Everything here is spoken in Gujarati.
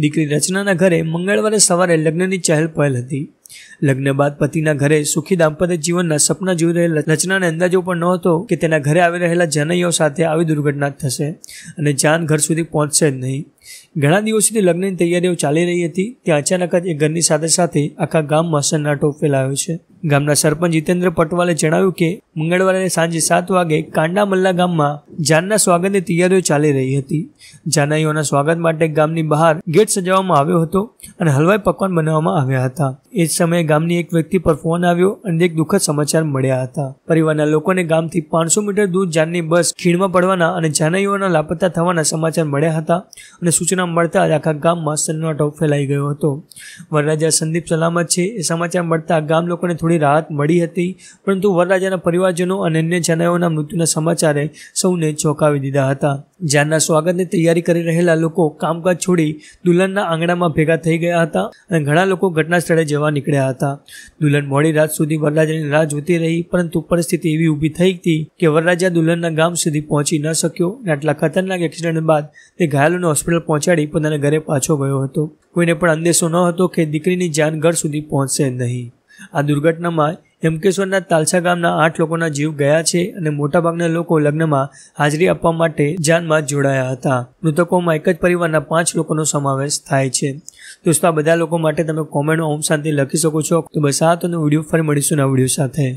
દીકરી રચનાના ઘરે મંગળવારે સવારે લગ્નની ચહેલ પહેલ હતી લગ્ન બાદ પતિના ઘરે સુખી દાંપત્ય જીવનના સપના જોઈ રહેલા રચનાને અંદાજો પણ ન હતો કે તેના ઘરે આવી રહેલા જનૈયો સાથે આવી દુર્ઘટના થશે અને જાન ઘર સુધી પહોંચશે જ નહીં ઘણા દિવસોથી લગ્નની તૈયારીઓ ચાલી રહી હતી ત્યાં અચાનક જ એ ઘરની સાથે સાથે આખા ગામમાં સન્નાટો ફેલાયો છે ગામના સરપંચ જીતેન્દ્ર પટવાલે જણાવ્યું કે મંગળવારે સાંજે સાત વાગે કાંડામલ્લા ગામમાં જાનના સ્વાગતની તૈયારીઓ ચાલી રહી હતી જાનાઈઓના સ્વાગત માટે ગામની બહાર ગેટ સજાવવામાં આવ્યો હતો અને હલવાઈ પકવાન બનાવવામાં આવ્યા હતા એ જ સમયે ગામની એક વ્યક્તિ પર ફોન આવ્યો અને એક દુઃખદ સમાચાર મળ્યા હતા પરિવારના લોકોને ગામથી પાંચસો મીટર દૂર જાનની બસ ખીણમાં પડવાના અને જાનાઈઓના લાપતા થવાના સમાચાર મળ્યા હતા અને સૂચના મળતા જ આખા ગામમાં સન્નાટો ફેલાઈ ગયો હતો વરરાજા સંદીપ સલામત છે એ સમાચાર મળતા ગામ લોકોને થોડી થોડી રાહત મળી હતી પરંતુ વરરાજાના પરિવારજનો અને અન્ય જનાયોના મૃત્યુના સમાચારે સૌને ચોંકાવી દીધા હતા જ્યાંના સ્વાગતની તૈયારી કરી રહેલા લોકો કામકાજ છોડી દુલ્હનના આંગણામાં ભેગા થઈ ગયા હતા અને ઘણા લોકો ઘટના સ્થળે જવા નીકળ્યા હતા દુલ્હન મોડી રાત સુધી વરરાજાની રાહ જોતી રહી પરંતુ પરિસ્થિતિ એવી ઊભી થઈ હતી કે વરરાજા દુલ્હનના ગામ સુધી પહોંચી ન શક્યો અને આટલા ખતરનાક એક્સિડન્ટ બાદ તે ઘાયલોને હોસ્પિટલ પહોંચાડી પોતાના ઘરે પાછો ગયો હતો કોઈને પણ અંદેશો ન હતો કે દીકરીની જાન ઘર સુધી પહોંચશે નહીં આ દુર્ઘટનામાં હેમકેશ્વરના તાલસા ગામના આઠ લોકોના જીવ ગયા છે અને મોટાભાગના લોકો લગ્નમાં હાજરી આપવા માટે જાનમાં જોડાયા હતા મૃતકોમાં એક જ પરિવારના પાંચ લોકોનો સમાવેશ થાય છે દોસ્તો આ બધા લોકો માટે તમે કોમેન્ટમાં ઓમ શાંતિ લખી શકો છો તો બસ આ તો વિડીયો ફરી મળીશું નવા વિડીયો સાથે